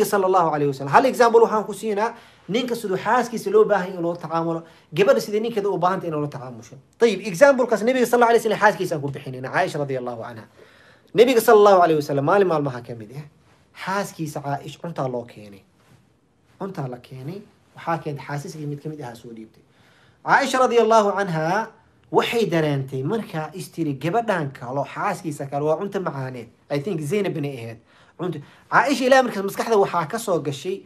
sal allahu alayh wasalam hal example waxaan ku siinaa nin kastadu xaaskiisa loo baahan in loo tacaamulo gabadha sidee ninkeeda u baahanta in loola tacaamusho ayib examplekaas nabiga sal ala slam xaaskiisaan ku bixinayna caaisha radi allahu canha nabiga sal allahu alayh wasalam maalin maalmaha ka mid ah xaaskiisa caaish cuntaa loo keenay cuntaa la keenay waxaa keentay xaasiskii mid kamid ahaa soo dhiibtay caaisha radi allahu canha waxay dareentay markaa istiri gabadhan kalo xaaskiisa kale waa cunta macaaneed i think zaynabna ahayd caaisha ilaah markaas maskaxda waxaa kasoo gashay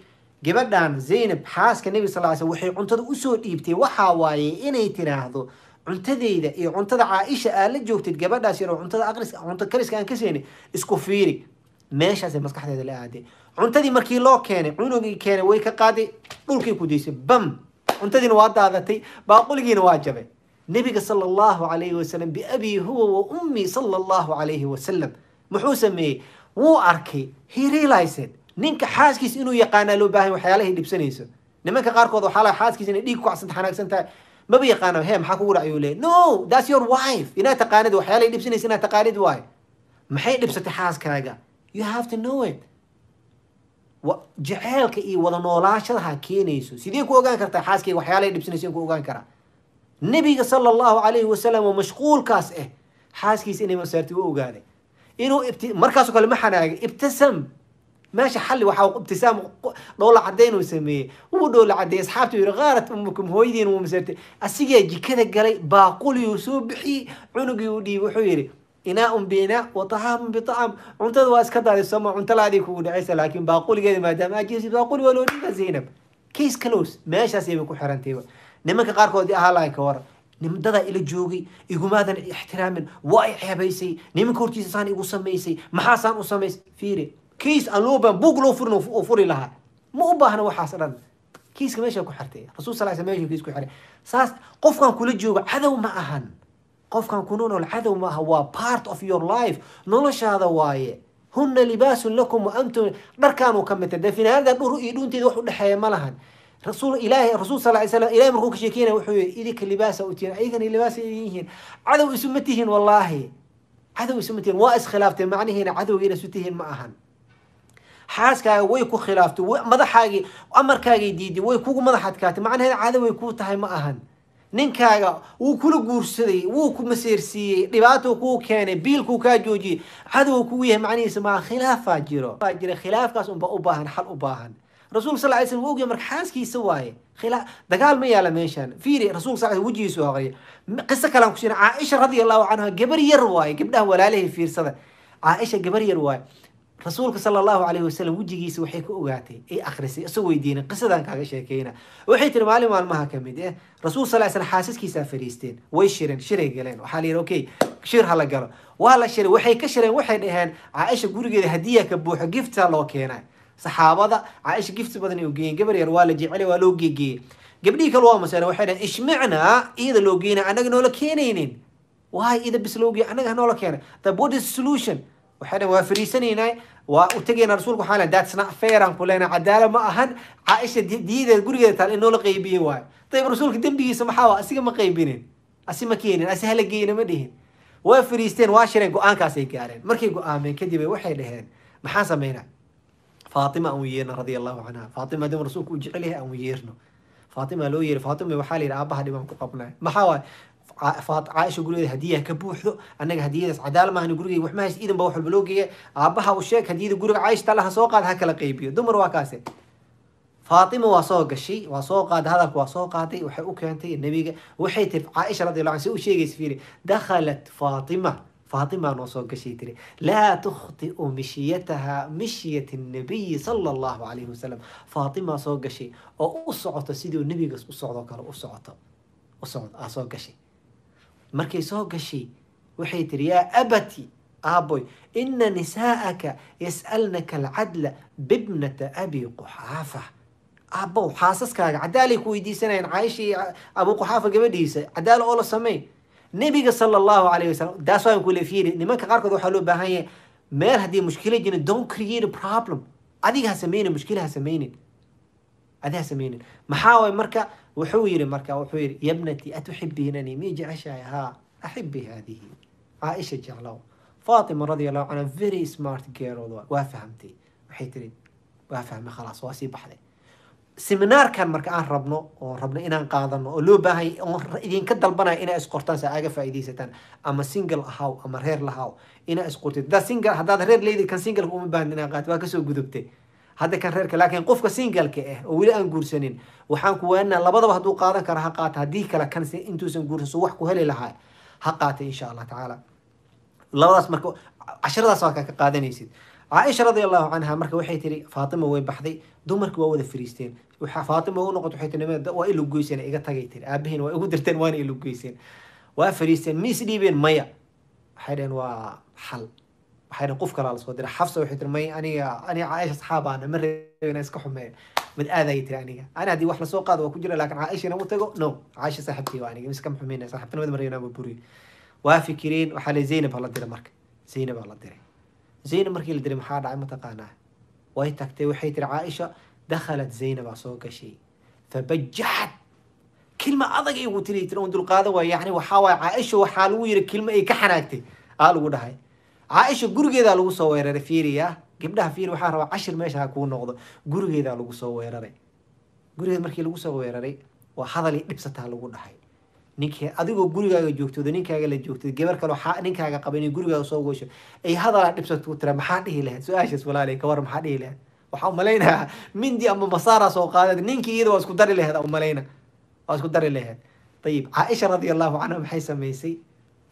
gabadhan zaynab xaaska nebiga sal ly sl waxay cuntada usoo dhiibtay waxaa waaye inay tiraahdo cuntadeyda iyo cuntada caaisha aad la joogtid gabadhaas yaroo cuntada aqris cunto kariska aan ka seeni isku fiiri meeshaasay maskaxdeeda la aaday cuntadii markii loo keenay cunugii keenay way ka qaaday dhulkay ku daysay bam cuntadiina waa daadatay baaquligiina waa jabay nebiga sal allahu calayhi wasalam biabii huwa wa ummii sala allahu calayhi wasalam muxuu sameeyey wuu arkay he realized ninka xaaskiis inuu yaqaanaa loo baahay waxyaalahay dhibsanayso nimanka qaarkood waxaa la xaaskiis inay dhiig ku cabsanta xanaagsan maba yaqaana he maxaa kugu dhacay lee no that's your wife inaad taqaanid waxyaalahay dhibsanaysa inaad taqaanid waayo maxay dhibsatay xaaskaaga you have to know it jaceelka iyo wada noolaashadaha keenayso sidee ku ogaan kartaa xaaskayga waxyaalahay dhibsanayso in ku ogaan karaa nebiga sala allahu calayhi wasalam oo mashquulkaas ah xaaskiisa inay masaarti u ogaaday inuu markaaso kale ma xanaagin ibtisam meesha xalli waxaa ibtisaam dhoola caddayn uu sameeyey wuu dhoola caddeeyey asxaabtu yidhi qaarat umukum hooyadiin wuu masartay asigaa jikada galay baaquliyuu soo bixiyey cunugii u dhiibay wuxuu yidhi inaaun biinaa wa tahaamum cuntada waa iska daadiso ma cunta laadii kugu dhacaysa laakiin baaquligeeda maadaama ajirsi baaquli waa loo dhiibaa zaynab case close meeshaas ayay ku xirantayba nimanka qaarkoodii ahaa lahayn waran nidadaa ila joogay igumaadan ixtiraamin waa i ceebaysay nimanka hortiisa saan igu samaysay maxaasaan u samays fiire kiis aan loo baahan buug loo furin oo furi lahaa ma u baahna waxaas dhan kiiska meesha ku xirtay rasul sal sl meesha kiis ku xiray saas qofkan kula joogo cadow ma ahan qofkan kuna nool cadow ma aha waa part of your life noloshaada waaye huna libaasun lakum wa antum dharkaanu ka midtay dee dhur iyo dhuunteeda wax u dhexeeya ma lahan rasuul ilaahay rasuul sal lay slam ilahay markuu ka sheekeynaya wuxuu yii idinka libaasa u ayagana libaasa idin yihiin cadow isuma tihiin wallaahi cadow isuma tihiin waa iskhilaafteen macnihiina cadowgiina isu tihiin ma ahan xaaskaaga way ku khilaaftay madaxaagii amarkaagay diiday way kugu madaxadkaatay macnaheeda caado way kuu tahay ma ahan ninkaaga wuu kula guursaday wuu ku maseersiiyey dhibaato kuu keenay biilkuu kaa joojiyey cadow kugu yahay macnihiisa maa khilaafaa jiro jira khilaafkaas unbaa u baahan xal u baahan rasuul sal ly slm wa ogya marka xaaskiisa waaye dagaal ma yaala meeshaan fiiri rasul sal wejigiisu aqriya qiso kalaan kusiina caaisha radia allahu canha gabar yar waaye gabdhaha walaalahay fiirsada caaisha gabar yar waaye rasuulka sala allahu alayhi wasalam wejigiisa waxay ka ogaatay ay akrisay iso weydiina qisadaan kaaga sheekeyna waxay tiri maalin maalmaha kamid eh rasuul sal slam xaasaskiisaa fariisteen way shireen shiray galeen waxaa la yidhi okay shir hala galo waa la shiray waxay ka shireen waxay dhaheen caaisha gurigeeda hadiyaa ka buuxo gifta loo keenaa saxaabada caaisha gifti badan u geeyeen gabar yar waa la jecela waa loo geegeeyey gabdhihii kale waa masale waxay dhaheen ishmicnaa iyada loo geyna annaga noola keenaynin waay iyada bis loo geey annaga hanoola keenay the what solution waxay dhaheen waa fariisanaynay waa u tegaynaa rasuulku waxaan lehay that's not fair aan ku leenahay ma ahan caaisha diyadeeda gurigeeda taal in noola qaybiyey waayo dayib rasuulka dembigiisa maxaa waa asiga ma qaybinin asi ma keenin asi hala geyna ma dhihin waa fariisteen waa shireen go-aankaasay gaareen markay go-aameen kadib waxay dhaheen maxaan sameynaa faatima aan yeerno radia allahu canha faatima hadii rasuulku u jecel aan yeerno faatima loo yeeri faatima waxaa layidhi aabaha dhibaan ku qabnay maxaa waay caaisha gurigeeda hadiyaha ka buuxdo anaga hadiyadaas cadaal maahan gurigeyga wax mahays iidan baa wax walba loo geeya aabaha u sheeg hadiyada guriga caaisha taala soo qaad ha kala qaybiyo dumar waa kaase faatima waa soo gashay waa soo qaada hadalka waa soo qaaday waxay u keentay nebiga waxay tiri caaisha radiallahu anha si u sheegaysa fiiri dakhalat faatima faatima noo soo gashay tiri laa tukhtiu mishiyataha mishiyata nabiyi sala allahu calayhi wasalam faatima soo gashay oo u socoto siduu nebigaas u socdo kale u socoto u socd aa soo gashay markay soo gashay waxay tiri yaa abati aaboy ina nisaa'aka yas'alnaka alcadla bibnata abi quxaafa aabow xaasaskaaga cadaalay ku weydiisanayaan caaisha iyo abuu quxaafa gabadhiisa cadaalo oo la sameey nebiga sal allahu alayh wasalam that's why aan kuleefyeeli nimanka qaarkood waxaa loo baahan yahay meel haddii mushkila jirin don't create a problem adiga ha sameynin mushkila ha sameynin adiga ha sameynin maxaa waay marka wuxuu yiri marka wuxuu yiri yabnati atuxibiinani miyay jeceshahay haa axibbi haadihi caaisha jeclow faatima radia allahu canha very smart girl waa fahamtay waxay tiri waa fahmay khalaas waa sii baxday seminaarkan marka aan rabno oo rabno inaan qaadano oo loo baahay oo idinka dalbanaya inaa isqortaan saaaga faaidaysataan ama single ahaw ama reer lahaw inaa isqorti hadaa single haddaad reer leydid kan singleka uma baahan inaa qaad waa kasoo gudubte hadda kan reerka laakiin qofka singalka ah eh, oo weli aan guursanin waxaan ku waanina labadaba hadduu qaadan kara ha qaata haddii kale kan intuusan guursanso wax ku heli lahaa ha qaata insha allah tacaala labadaas marka casharadaas waa ka qaadanaysid caaisha radi allahu canha marka waxay tiri faatima way baxday dumarka waa wada fariisteen faatima u noqot waay tii waa ilugeyseen iga tagay tiri aabahiin waa igu dirteen waana ilugeyseen waa fariisteen ma isdhiibeen maya waxay dhaheen waa xal waxay dhaheen qof kalaa lasoo dira xafsa waxay tiri maya aniga aniga caaisha saxaabaana ma reebena iska xumeeya mid aadaayay tiri aniga ani haddii wax lasoo qaado waa ku jira laakin caaisha inama tago no caaisha saaxibtii waa aniga miskama xumeyna saaxibtinimada ma buriyo waa fikireen waxaa le zaynab ha la dira marka zaynab ha la diray zaynab markii la diray maxaa dhacay mataqaanaa way tagtay waxay tiri caaisha dakhalat zaynabaa soo gashay fabajaxat kilma adag igu tiri tiri un dulqaada waa yani waxaa waay caaisha waxaa lagu yiri kilma ay ka xanaagtay aa lagu dhahay caaisha gurigeedaa lagu soo weeraray fiiriya gabdhaha fiiri waxaa rabaa cashir meesha ha kuu noqdo gurigeedaa lagu soo weeraray gurigeed markii lagu soo weeraray waa hadal dhibsataa lagu dhahay nink adigoo gurigaaga joogtooda ninkaaga la joogtooda gabar kaloo ninkaaga qaba inay gurigaaga soo goysho ay hadalaa dhibsato tira maxaa dhihi lahayd su-aashaas walaalay kawar maxaa dhihi lahayd waxaa umalaynayaa mindi ama masaaraa soo qaadad ninkii iyada waa isku dari laheed umalayna waa isku dari laheed ayib caaisha radia allahu canha maxay samaysay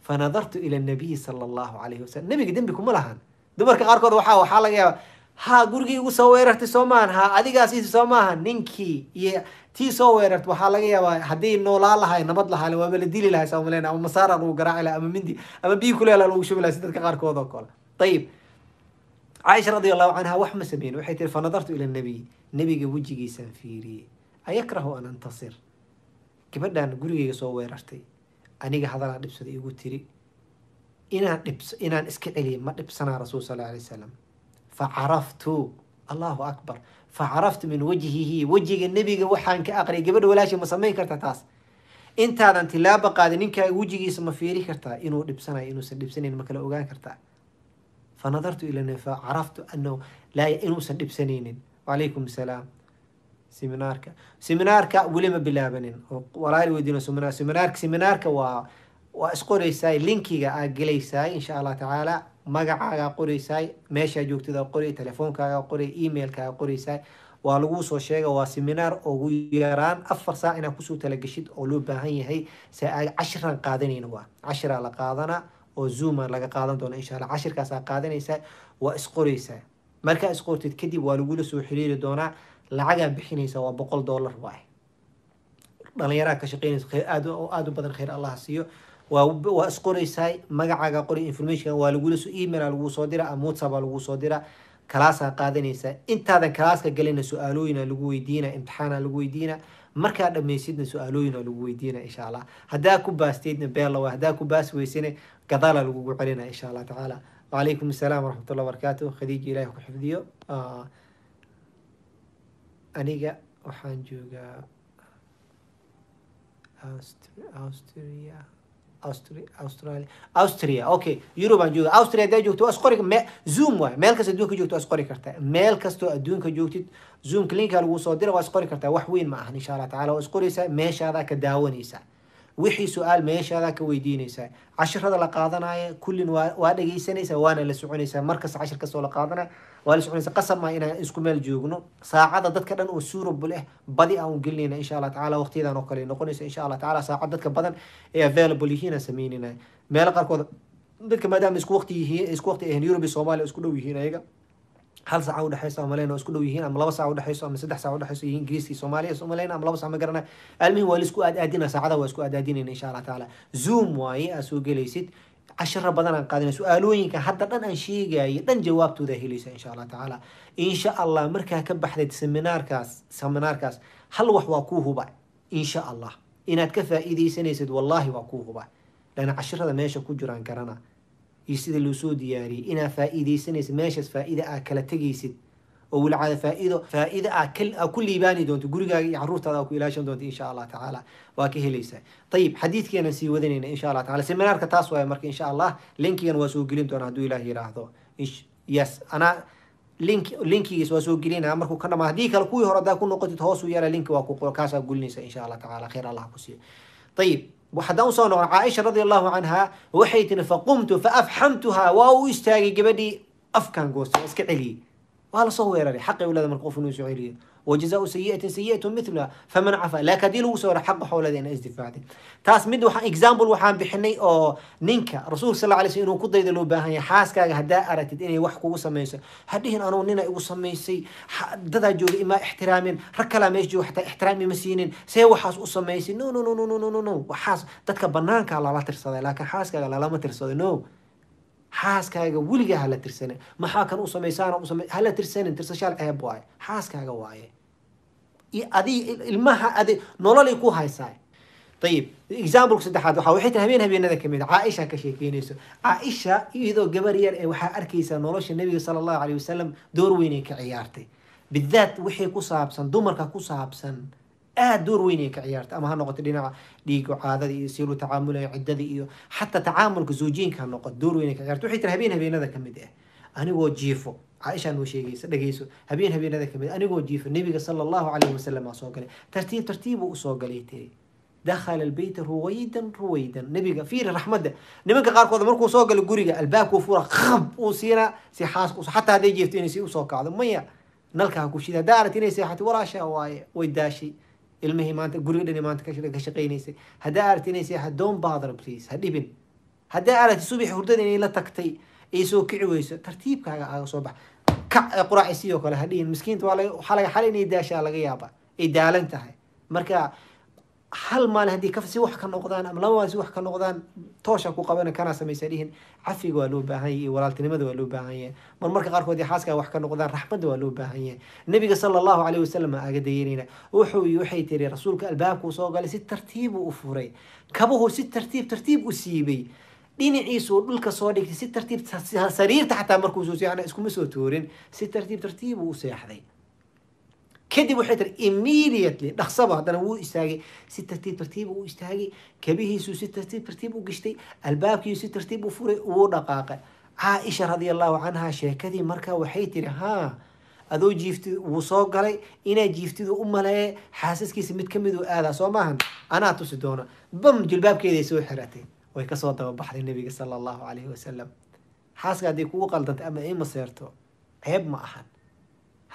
fanadartu ila nabiyi sala allahu calayhi wasalam nabiga dembi kuma lahaan dumarka qaarkood waxaa waxaa laga yaabaa ha gurigii igu soo weerartay soo maahan haa adigaasiisi soo maaha ninkii iyo tii soo weerarta waxaa laga yaabaa haddii noolaa lahay nabad lahaale waaba la dili lahay saamalen ama masaara lagu garaaci laha ama mindi ama biyi kuleela lagu shubi lahay si dadka qaarkood oo kale ayib caaisha radi allahu canha wax ma sameyn waxay tiri fanadartu ila nabiy nebiga wejigiisaan fiiriyey ayakrahu an antasir gabadhaan gurigeyga soo weerartay aniga hadalaa dhibsada igu tiri inaan dhib inaan iska celiya ma dhibsanaa rasuul sal alay wasalam facaraftu allahu akbar facaraftu min wajhihi wejiga nebiga waxaan ka aqriyay gabadha walaasha ma samayn karta taas intaadan tilaaba qaadin ninkaaga wejigiisa ma fiiri kartaa inuu dhibsanayo inuusan dhibsanayn ma kala ogaan kartaa fa nadartu ila facaraftu anahu inuusan dhibsanaynin wacalaykum salaam seminaarka seminaarka weli ma bilaabanin walaal weydiin seminaar seminaarka seminaarka waa waa isqoraysaay linkiga aa gelaysaay insha allah tacaala magacaagaa qoreysaay meeshaa joogtada qoray telefoonkaagaa qoray emailkaaga qoreysaay waa lagu soo sheega waa seminaar ugu yaraan afar saac inaad kusoo talageshid oo loo baahan yahay se a cashiran qaadanayna waa cashiraa la qaadana oo zoomaa laga qaadan doona insha alla cashirkaasaa qaadanaysaa waa isqoreysaa markaa isqortid kadib waa lagula soo xiriiri doonaa lacagaa bixinaysaa waa boqol doolar waay dhalinyaraa ka shaqeynaysa aad u badan kheyr allah siiyo waa isqoraysaa magacaaga qori information waa lagula soo email laguu soo dira ama whatsapp laguu soo dira kalaasaa qaadanaysaa intaadan kalaaska galina su-aalooyina lagu weydiina imtixaana lagu weydiina markaa dhammaysidna su-aalooyina lagu weydiina insha allah haddaa ku baasteydna beelawa haddaa ku baas weysane gadaala lagugu celina insha allah tacaala wacalaykum assalaam waraxmatullah barakaatu khadiij ilaah ku xifdiyo aniga waxaan joogaa austria austral austria okay yurub aan jooga austria hadaa joogto waa isqori me zoom waay meel kasta adduunka joogto waa isqori kartaa meel kastoo adduunka joogtid zoomka linka lagu soo dira waa isqori kartaa wax weyn ma ahan insha allah tacala waa isqoraysaa meeshaada ka daawanaysaa wixii su-aal meeshaadaa ka weydiinaysaa cashirada la qaadanayo kullin waa dhegeysanaysaa waana la soconaysaa markasta cashir kastoo la qaadanaya waa la soconaysa qasab maa inaan isku meel joogno saacada dadka dhan oo suurable ah badi aan u gelinayna insha allah tacala waqtiyadan oo kale noqonaysa insha allah tacala saacad dadka badan ee available yihiin aan meelo qaarkood dadka maadaama isku waqti yihiin isku waqti ahayn yurub iyo soomaaliya isku dhow yihiin ayaga hal sac udhexayso ama len isku dhow yihiin ama laba sac udhexayso ama saddex sac udhexayso yihiin ingiriiska iyo soomaaliya somaliyana ama laba sac ma garana almihi waa laisku aadaadina saacadaha waa isku aadaadinayna insha allah tacaala zoom waaye aa soo gelaysid cashiro badan aan qaadina su-aalooyinka hadda dhan aan sheegaya dhan jawaabtooda helaysa insha allah tacaala insha allah markaa ka baxdayd seminaarkaas seminaarkaas hal wax waa kuu huba insha allah inaad ka faa'iidaysanaysid wallaahi waa kuu huba lan cashirada meesha ku jiraan garana iyo sida loo diyaariyey inaa faa meeshaas faa-ida aa kala tegaysid oo walcaada faaido faa-ida ku liibaani doonto gurigaaga iyo caruurtaada ku ilaashan doonto insha allah tacaala waa ka helaysaa ayib xadiidkeenan sii wadanayna insha allah taala seminaarka taas waaya marka insha allah linkigan waa soo gelin doona hadduu ilaah yiraahdo yes anaa link linkigiis waa soo gelinaa markuu ka dhamaa haddii kale kuwii hore hadaa ku noqotid hoosuu yaala linki waa ku qor kaasaa gulinaysa insha allah tacaala khayr allah ku siiyo ayib haddaan usoo noqon caaisha radia allahu canhaa waxay tiri faqumtu faafxamtuhaa waa u istaagay gabadhii afkaan goostay iska celiyey waa lasoo weeraray xaqay uleeda marka qof inuu soo celiyo wajazaa sayiatin sayiatun miluha faman cafaa laakiin hadii lagu soo wera xaq waxaa ina isdifaacday taas mid waxaan example waxaan bixinay oo ninka rasuulka sal alay sl inuu ku dayda loo baahan yahay xaaskaaga haddaa aragtid inay wax kugu samayso hadhihin anuu nina igu samaysay dadaa jooga imaa ixtiraamin rag kalaa meesha jooga xataa ixtiraam ima siinin see waxaas u samaysay no no no no no no no waxaas dadka banaankaa lala tirsaday laakiin xaaskaaga lalama tirsado no xaaskaaga weligaa hala tirsane maxaa kan u samaysaana usam hala tirsanin tirsashaal ceeb waaye xaaskaaga waaye adi ilmaha adi nololay ku haysaa ayib exampleka saddexaad waa waxay tahay habeen habeenada kamid a ah. caaisha ka sheekeynayso caaisha iyadoo gabar yar ee waxaa arkaysaa nolosha nabiga sala allahu caleyh wasalam door weynay ka ciyaartay bidaat wixii ku saabsan dumarka ku saabsan aad door weyn ka ciyaarta ama ha noqoto dhinaca dhiigo caadada iyo silu tacaamulaya ciddada iyo xataa tacaamulka zoojiyinka ha noqoto door weyn ka ciyaarta waxay tiri habeen habeenada ka ah anigoo jiifo caaisha noo sheegaysa dhageyso habeen habeenada ka eh. anigoo jiifo nebiga sala allahu calayhi wasalam aa soo galay tartiib tartiibu u galay tiri dakhala albayta ruwaydan ruwaydan nebiga fiiri raxmadda nimanka qaarkood markuu soo galo guriga albaabkuu fura qab uu siinaa si xaaskuus xataa hadday jeefto inay si usoo kacdo maya nalka ha ku shida haddaa inay seexatay walaashaa waaye way daashay ilmihii maanta gurigidhan maanta ka shaqaynaysay haddaa aragti inay seexad don't bother please ha dhibin haddaa aragti subax hurdada inay la tagtay ay soo kici weyso tartiibkaaga aga soo bax kac ee quraac kale ha dhihin miskiinta waa laga xalay inay daashaa laga yaabaa ay daalan tahay marka hal maalin haddii si wax ka noqdaan ama laba maalin si wax ka noqdaan toosha ku qabana kanaa samaysa dhihin cafiga waa loo baahan yahay walaaltinimada waa loo baahan yahay mar marka qaarkood xaaska wax ka noqdaan raxmadda waa loo baahan yahay nabiga sala allahu caleyhi wasalam aaga dayanayna wuxuu waxay tiri rasuulka albaabkuu soo galay si tartiibuu u furay kabuhu si tartiib tartiib u siibay dhinaciisuu dhulka soo dhigtay si tartiib sariirta xataa markuusoo seexana iskuma soo toorin si tartiib tartiibuu u seexday kadib waxay tiri immediately dhaqsaba haddana wuu istaagay si tartiib tartiib uu istaagay kabihiisuu si tartiib tartiib u gashtay albaabkiisu si tartiib u furay wuu dhaqaaqay caaisha radia allahu canhaa sheekadii markaa waxay tiri haa adoo jiifti wuu soo galay inaa jiiftidu u maleeye xaasaskiisa mid ka miduu aadaa soo maahan anaa tusi doono bam jilbaabkeeday soo xiratay way kasoo dababaxday nabiga sala allahu calayhi wasalam xaaska hadday kugu qaldanta ama ay ceeb ma ahan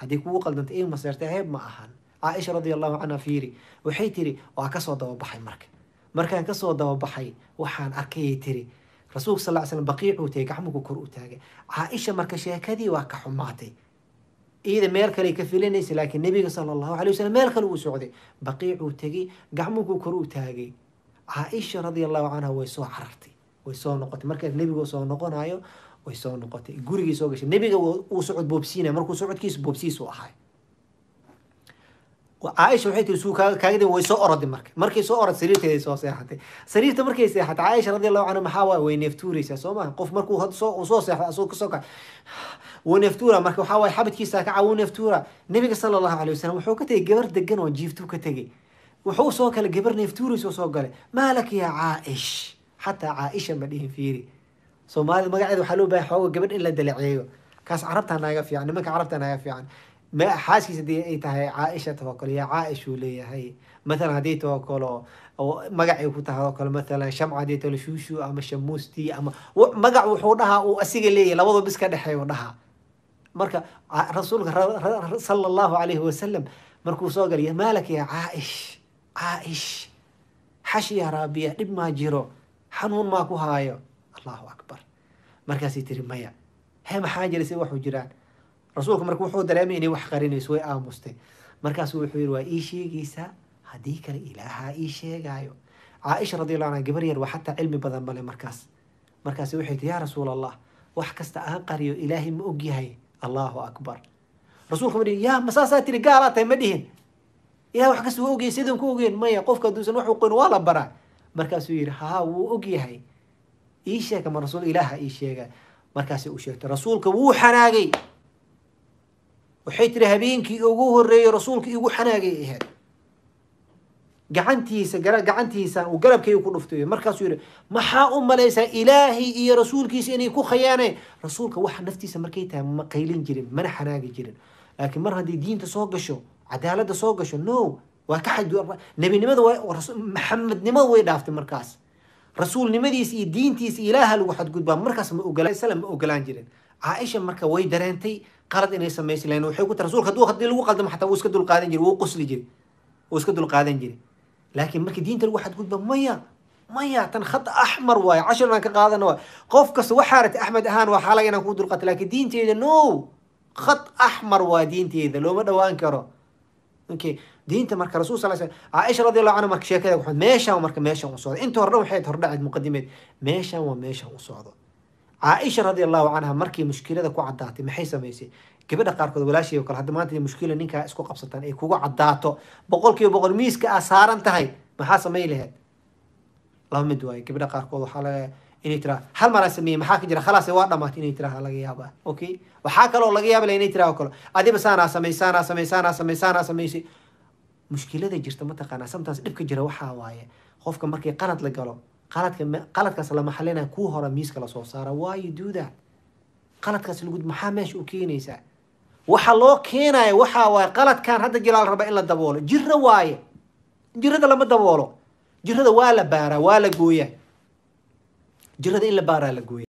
haddii kugu qaldanta ii maseertay heeb ma ahan caaisha radia allahu canha fiiri waxay tiri waa kasoo dababaxay marka markaan kasoo dababaxay waxaan arkayay tiri rasuulka sal sl baqiicuu tagay gacmuhu kor u taagay caaisha marka sheekadii waa ka xumaatay iyada meel kale ka filinaysa laakiin nebiga sala allahu calay wasalam meel kale uu socday baqiicuu tegey gacmuhu kor u taagay caaisha radia allahu canha way soo carartay way soo noqotay markaa nebigu soo noqonaayo way soo noqotay gurigii soo gashay nebiga uu socod boobsiinaya markuu socodkiisu boobsiisu ahay caaisha waxay tii suu kaagdi way soo orodi marka markay soo orod sariirteeday soo seexatay sariirta markay seexatay caaisha radiallahu canha maxaa waay way neeftuuraysaa soo maaha qof markuu had soo seexda asoo kasoo kac wuu neeftuura marka waxaa waaye xabadkiisa kaca wuu neeftuura nebiga sala allahu calay wasalam wuxuu ka tegay gabar degan oo jiiftuu ka tegay wuxuu soo kale gabar neeftuuraysa soo galay maalak yaa caaish xataa caaisha ma dhihin fiiri soomaalida magaceeda waxaa loo bahay xooga gabadh in la dalaceeyo kaas carabtaa naaga fiican nimanka carabtaa naaga fiican xaaskiisa hadii ay tahay caaisha tawakolo yaa caaishuu leeyahay matalan haddii tawakolo magacay ku tahay oo kale matalan shamca haddii tawakolo shuushu ama shamuusti ama magac wuxuu dhahaa uu asiga leeyahay labadaba iska dhexeeyu dhahaa marka rasuulka sala allahu calayhi wasalam markuu soo galay maalak caaish caaish xash yaa dhib maa jiro xanuun maa ku haayo allahu akbar markaasay tiri maya he maxaa jira si waxu jiraan rasuulku marka wuxuu dareemay inay wax qarinayso way aamustay markaasu wuxuu yiri waa ii sheegaysaa haddii kale ilaahaa ii sheegaayo caaisha radiallah anha gabar yar waa xataa cilmi badan male markaas markaasi waxay tii yaa rasuul allah wax kasta aan qariyo ilaahay ma ogyahay allahu akbar rasuulka ma dhihin yaa masaasaa tiri gaalaa tahay ma dhihin ilah wax kasta waa ogyahay sidaan ku ogeen maya qofka hadduusan wax qoyn waa la baraa markaasuu yidhi haa wuu ogyahay ii sheeg ma rasuul ilaaha ii sheega markaas u sheegtay rasuulka wuu xanaagay waxay tiri habeenkii ugu horeeyey rasuulka igu xanaagay ahayd gacantiisa gacantiisa uu garabkay ku dhuftay markaasuu yidhi maxaa u malaysaa ilaahay iyo rasuulkiisa inay ku khayaaneen rasuulka waxa naftiisa markay tahay ma qaylin jirin mana xanaagi jirin laakiin mar hadday diinta soo gasho cadaaladda soo gasho no waa ka xaj nebinimada maxamednimada way dhaaftay markaas rasuulnimadiis iyo diintiis iyo ilaaha lagu xadgudbaa markaas ma ma ogolaan jireen caaisha marka way dareentay qalad inay samaysi lahayn waxay ku ta rasulka haduu hadii lagu qaldamo xataa wuu iska dulqaadan jiri wuu qosli jiri wuu iska dulqaadan jiri laakiin markii diinta lagu xadgudba maya maya tan khad axmar waaye cashir baan ka qaadana waay qof kasta waxaa rati axmed ahaan waa xaalay inaan kuu dulqaato laakiin diinteeda no khad axmar waa diinteeda looma dhawaan karo okay diinta marka rasul sal sl caaisha radiallahu anha marka sheekada waxaad meeshaan marka meeshaan u socda inta hordhan waxay hordhacayd muqadimeed meeshaan waa meeshaan u socdo caaisha radiallahu canha markii mushkilada ku caddaatay maxay samaysay gabadha qaarkood walaashii o kale hadda maanta mushkila ninkaa isku qabsataan ay kugu caddaato boqol boqol miiska aa saaran tahay maxaa samay laheed laba mid waayo gabadha qaarkood waxaa laga inay tiraa hal maraa sameeyey maxaa ka jira khalaas waa dhamaatay inay tiraha laga yaaba okay waxaa kaloo laga yaaba la inay tiraa o kale adiba saanaa samey saanaa samey saanaa samey saanaa sameysay mushkilada jirta mataqaana sometimes dhibka jira waxaa waaye qofka markii qalad la galo qaladka qaladkaas lama xalina kuu hora miiska lasoo saara waayo duuda qaladkaas lagu maxaa meesha u keenaysaa waxa loo keenaya waxaa waaye qaladkan hadda jilaal raba in la daboolo jiro waaye jirada lama daboolo jirada waa la baaraa waa la gooya jirada in la baaraa la gooya